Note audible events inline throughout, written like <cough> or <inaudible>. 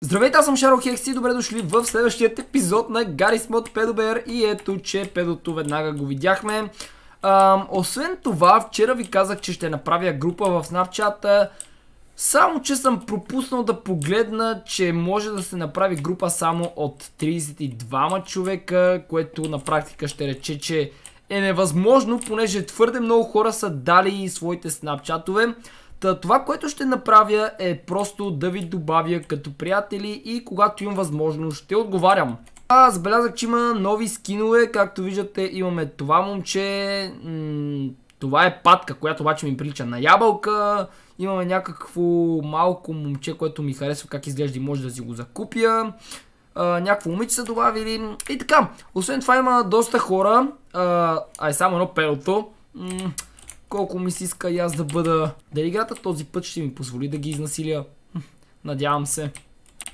Здравейте, аз съм Шаро Хекс и добре дошли в следващия епизод на Гарис Мод Педобер и ето, че педото веднага го видяхме. Ам, освен това, вчера ви казах, че ще направя група в Snapchat, само че съм пропуснал да погледна, че може да се направи група само от 32 човека, което на практика ще рече, че е невъзможно, понеже твърде много хора са дали своите снапчатове. Та, това, което ще направя е просто да ви добавя като приятели и когато имам възможност ще отговарям. А, забелязах, че има нови скинове, както виждате имаме това момче, това е патка, която обаче ми прилича на ябълка, имаме някакво малко момче, което ми харесва как изглежда и може да си го закупя, някакво момиче са добавили и така. Освен това има доста хора, а, ай е само едно пелото, М колко ми се иска и аз да бъда... Дали е играта този път ще ми позволи да ги изнасиля? Надявам се.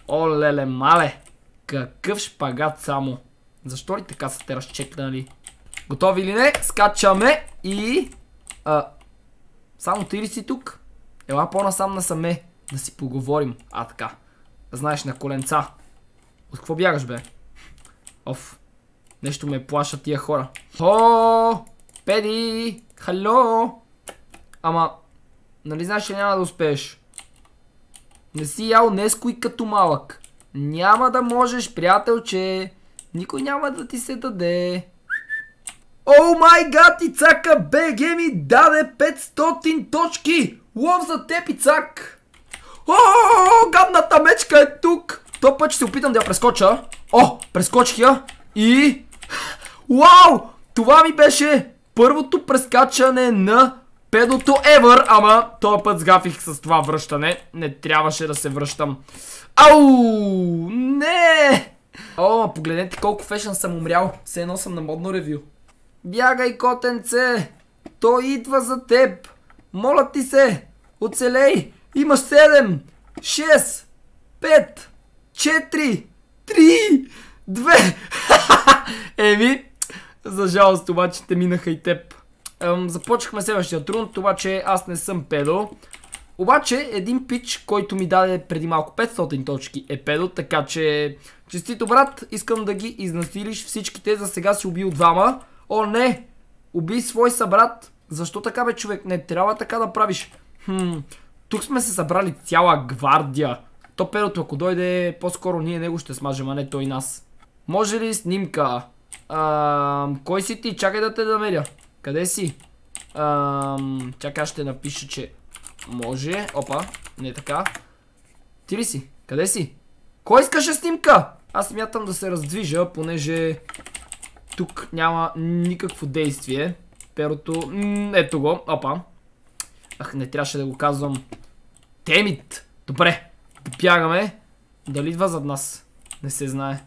О, леле, мале! Какъв шпагат само! Защо ли така са те разчекнали? Готови ли не? Скачаме и... А, само ти ли си тук? Ела по-насам насаме да си поговорим. А, така. Знаеш, на коленца. От какво бягаш, бе? Оф. Нещо ме плаша тия хора. О, Педи! Хало! Ама, нали знаеш, че няма да успееш. Не си ял нескои като малък. Няма да можеш, приятелче. Никой няма да ти се даде. О май гад, Ицака БГ ми даде 500 точки! Лов за теб, Ицак! О, гадната мечка е тук! То път ще се опитам да я прескоча. О, прескочих я. И... Вау! Това ми беше първото прескачане на педото ever, ама този път сгафих с това връщане. Не трябваше да се връщам. Ау! Не! О, погледнете колко фешън съм умрял. Все едно съм на модно ревю. Бягай, котенце! Той идва за теб! Моля ти се! Оцелей! Имаш 7, 6, 5, 4, 3, 2... Еми, за жалост обаче те минаха и теб. започнахме следващия това обаче аз не съм педо. Обаче един пич, който ми даде преди малко 500 точки е педо, така че... Честито брат, искам да ги изнасилиш всичките, за сега си убил двама. О не! Уби свой събрат. Защо така бе човек? Не трябва така да правиш. Хм, тук сме се събрали цяла гвардия. То педото ако дойде, по-скоро ние него ще смажем, а не той нас. Може ли снимка? Ам, кой си ти? Чакай да те намеря. Къде си? Ам, чакай, ще напиша, че може. Опа, не е така. Ти ли си? Къде си? Кой искаше снимка? Аз мятам да се раздвижа, понеже тук няма никакво действие. Перото... М ето го. Опа. Ах, не трябваше да го казвам. Темит! Добре. Бягаме. Дали идва зад нас? Не се знае.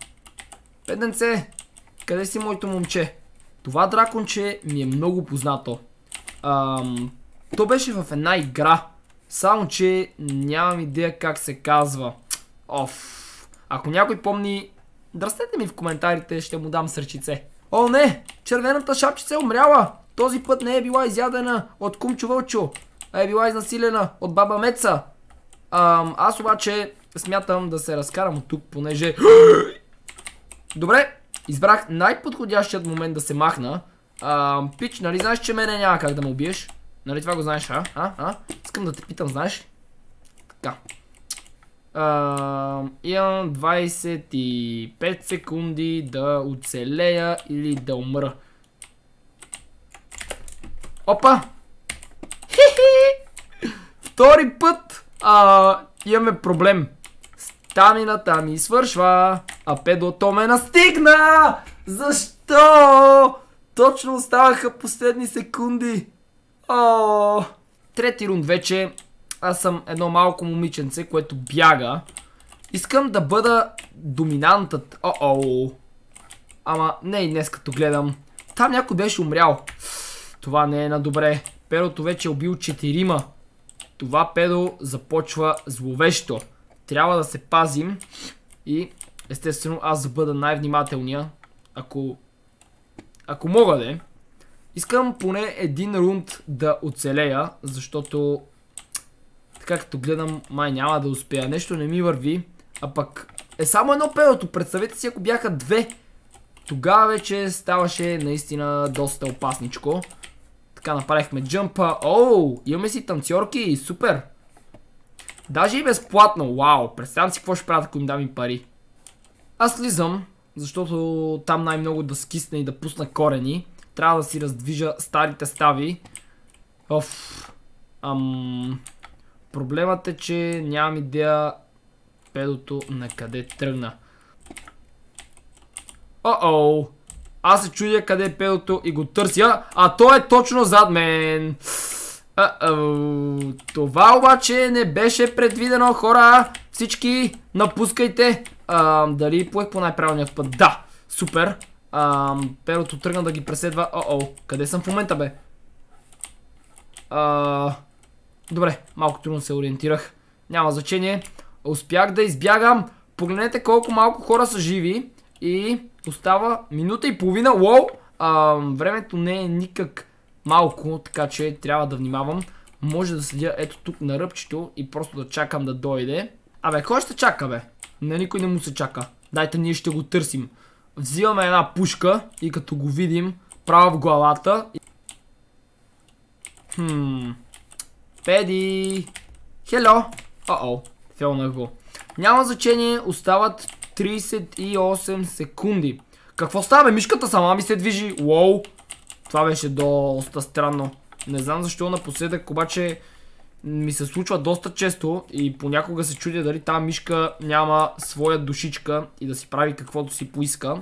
Педенце! Къде си моето момче? Това драконче ми е много познато. Ам, то беше в една игра. Само, че нямам идея как се казва. Оф. Ако някой помни, дръстете ми в коментарите, ще му дам сърчице. О, не! Червената шапчица е умряла! Този път не е била изядена от кумчо Вълчо, а е била изнасилена от баба Меца. Ам, аз обаче смятам да се разкарам от тук, понеже... <gasps> Добре, Избрах най-подходящият момент да се махна. пич, нали знаеш, че мене няма как да ме убиеш? Нали това го знаеш, а? А? а? Искам да те питам, знаеш? Така. имам 25 секунди да оцелея или да умра. Опа! Хи-хи! Втори път имаме проблем. Стамината ми свършва. А педото ме настигна! Защо? Точно оставаха последни секунди. О! Трети рунд вече. Аз съм едно малко момиченце, което бяга. Искам да бъда доминантът. О, Ама не и днес като гледам. Там някой беше умрял. Това не е на добре. Перото вече е убил четирима. Това педо започва зловещо. Трябва да се пазим и Естествено, аз да бъда най-внимателния, ако... Ако мога да е. Искам поне един рунд да оцелея, защото... Така като гледам, май няма да успея. Нещо не ми върви, а пък... Е само едно педото, представете си ако бяха две. Тогава вече ставаше наистина доста опасничко. Така направихме джъмпа. Оу, имаме си танцорки, супер! Даже и безплатно, вау! Представям си какво ще правят, ако им дам и пари. Аз слизам, защото там най-много да скисна и да пусна корени. Трябва да си раздвижа старите стави. Оф. Ам... Проблемът е, че нямам идея педото на къде тръгна. О-оу! Аз се чудя къде е педото и го търся, а то е точно зад мен. Това обаче не беше предвидено, хора. Всички напускайте Ам, дали поех е по най правилният път? Да! Супер! Ам, перото тръгна да ги преследва. О-о! Къде съм в момента, бе? А, добре, малко трудно се ориентирах. Няма значение. Успях да избягам. Погледнете колко малко хора са живи. И остава минута и половина. Уоу! Ам, времето не е никак малко, така че трябва да внимавам. Може да седя ето тук на ръбчето и просто да чакам да дойде. Абе, кой ще чака, бе? На нали никой не му се чака. Дайте, ние ще го търсим. Взимаме една пушка и като го видим, право в главата. Хм. Педи! Хело! О-о, фелнах го. Няма значение, остават 38 секунди. Какво става, бе? Мишката сама ми се движи. Уоу! Това беше доста странно. Не знам защо напоследък, обаче ми се случва доста често и понякога се чудя дали тази мишка няма своя душичка и да си прави каквото си поиска.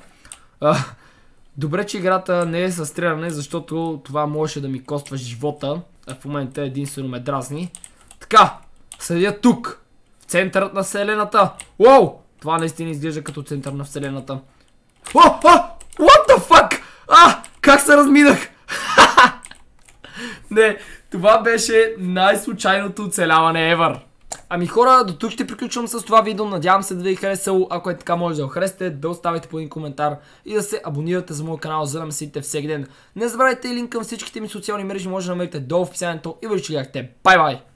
Добре, че играта не е със стреляне, защото това можеше да ми коства живота. А в момента единствено ме дразни. Така, следя тук. в Центърът на вселената. Уоу, Това наистина изглежда като център на вселената. О, о! What the fuck? А! Как се разминах? Не, това беше най-случайното оцеляване ever. Ами хора, до тук ще приключвам с това видео. Надявам се да ви е харесало. Ако е така, може да го харесате, да оставите по един коментар и да се абонирате за моят канал, за да ме следите всеки ден. Не забравяйте и линк към всичките ми социални мрежи, може да намерите долу в описанието и вече видяхте. Бай-бай!